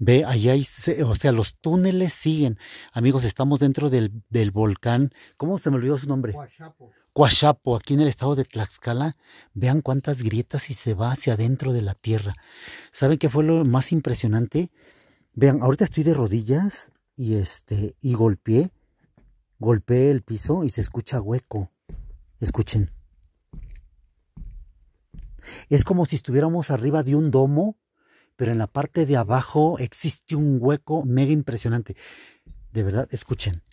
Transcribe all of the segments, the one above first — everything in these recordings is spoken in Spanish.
Ve, ahí hay, o sea, los túneles siguen. Amigos, estamos dentro del, volcán. ¿Cómo se me olvidó su nombre? cuachapo Cuachapo, aquí en el estado de Tlaxcala. Vean cuántas grietas y se va hacia adentro de la tierra. ¿Saben qué fue lo más impresionante? Vean, ahorita estoy de rodillas y este y golpeé, golpeé el piso y se escucha hueco. Escuchen. Es como si estuviéramos arriba de un domo pero en la parte de abajo existe un hueco mega impresionante. De verdad, escuchen.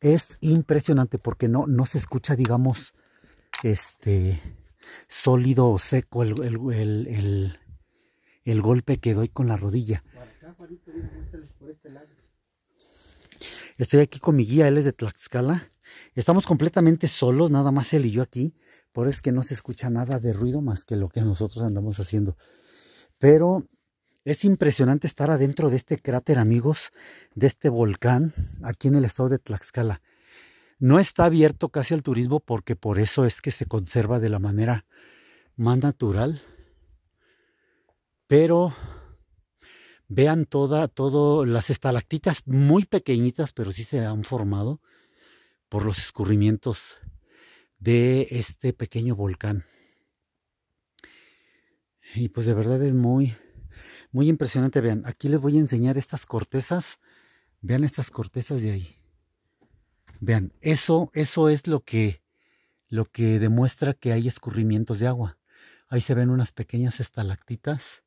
Es impresionante porque no, no se escucha, digamos, este sólido o seco el, el golpe que doy con la rodilla. Estoy aquí con mi guía, él es de Tlaxcala. Estamos completamente solos, nada más él y yo aquí, por eso es que no se escucha nada de ruido más que lo que nosotros andamos haciendo. Pero es impresionante estar adentro de este cráter, amigos, de este volcán, aquí en el estado de Tlaxcala. No está abierto casi al turismo porque por eso es que se conserva de la manera más natural. Pero vean toda, todo, las estalactitas muy pequeñitas, pero sí se han formado por los escurrimientos de este pequeño volcán. Y pues de verdad es muy, muy impresionante. Vean, aquí les voy a enseñar estas cortezas. Vean estas cortezas de ahí. Vean, eso, eso es lo que, lo que demuestra que hay escurrimientos de agua. Ahí se ven unas pequeñas estalactitas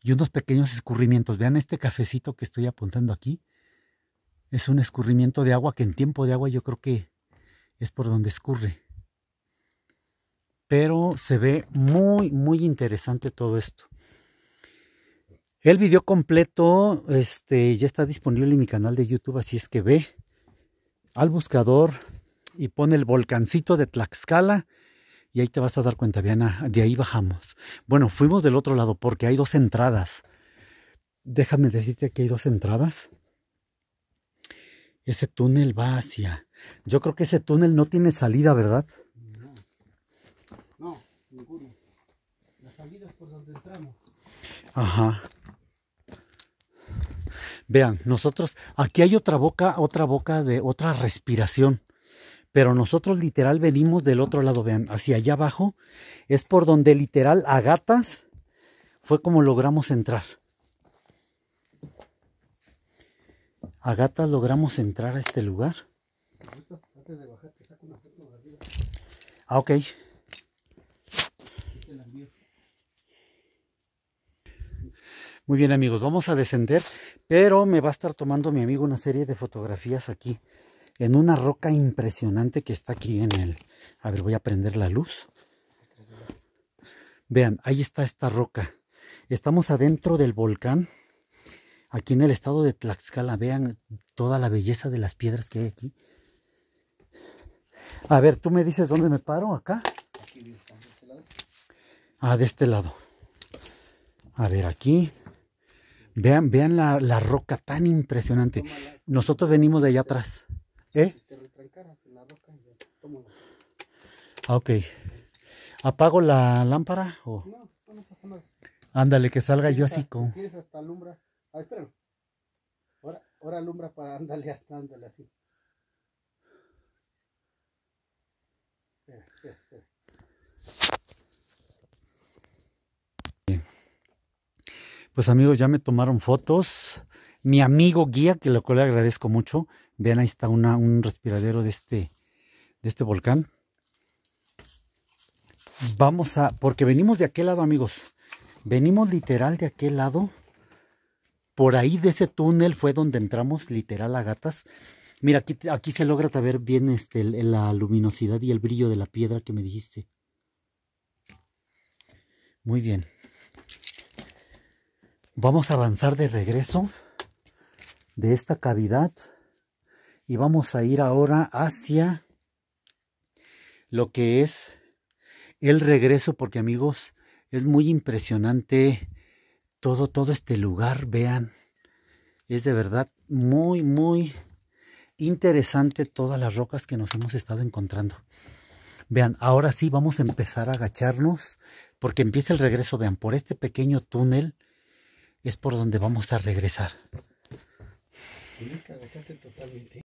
y unos pequeños escurrimientos. Vean este cafecito que estoy apuntando aquí. Es un escurrimiento de agua que en tiempo de agua yo creo que es por donde escurre. Pero se ve muy, muy interesante todo esto. El video completo este, ya está disponible en mi canal de YouTube, así es que ve al buscador y pone el volcancito de Tlaxcala y ahí te vas a dar cuenta, Viana. de ahí bajamos. Bueno, fuimos del otro lado porque hay dos entradas. Déjame decirte que hay dos entradas. Ese túnel va hacia yo creo que ese túnel no tiene salida, ¿verdad? No, no ninguno. La salida es por donde entramos. Ajá. Vean, nosotros, aquí hay otra boca, otra boca de otra respiración. Pero nosotros literal venimos del otro lado, vean, hacia allá abajo. Es por donde literal a gatas fue como logramos entrar. A gatas logramos entrar a este lugar ok. Muy bien amigos, vamos a descender, pero me va a estar tomando mi amigo una serie de fotografías aquí, en una roca impresionante que está aquí en el... A ver, voy a prender la luz. Vean, ahí está esta roca. Estamos adentro del volcán, aquí en el estado de Tlaxcala. Vean toda la belleza de las piedras que hay aquí. A ver, tú me dices dónde me paro, acá. Ah, de este lado. A ver, aquí. Vean, vean la, la roca tan impresionante. Nosotros venimos de allá atrás. ¿Eh? Ah, ok. ¿Apago la lámpara? O? No, no pasa nada. Ándale, que salga yo así con... ¿Quieres hasta Ah, Ahora, ahora alumbra para ándale hasta ándale así. Pues amigos, ya me tomaron fotos. Mi amigo guía, que lo cual le agradezco mucho. Vean, ahí está un respiradero de este, de este volcán. Vamos a, porque venimos de aquel lado, amigos. Venimos literal de aquel lado. Por ahí de ese túnel fue donde entramos literal a gatas. Mira, aquí, se logra ver bien este, la luminosidad y el brillo de la piedra que me dijiste. Muy bien. Vamos a avanzar de regreso de esta cavidad y vamos a ir ahora hacia lo que es el regreso porque amigos es muy impresionante todo todo este lugar vean es de verdad muy muy interesante todas las rocas que nos hemos estado encontrando. Vean, ahora sí vamos a empezar a agacharnos porque empieza el regreso. Vean, por este pequeño túnel es por donde vamos a regresar. Tienes que agacharte totalmente.